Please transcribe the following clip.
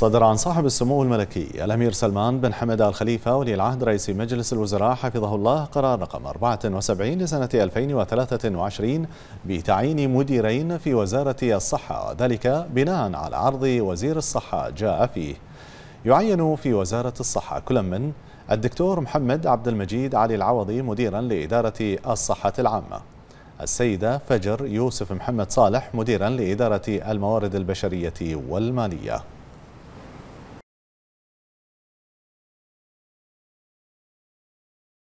صدر عن صاحب السمو الملكي الأمير سلمان بن حمد آل خليفة ولي العهد رئيس مجلس الوزراء حفظه الله قرار رقم 74 لسنة 2023 بتعيين مديرين في وزارة الصحة وذلك بناء على عرض وزير الصحة جاء فيه يعين في وزارة الصحة كل من الدكتور محمد عبد المجيد علي العوضي مديرا لإدارة الصحة العامة السيدة فجر يوسف محمد صالح مديرا لإدارة الموارد البشرية والمالية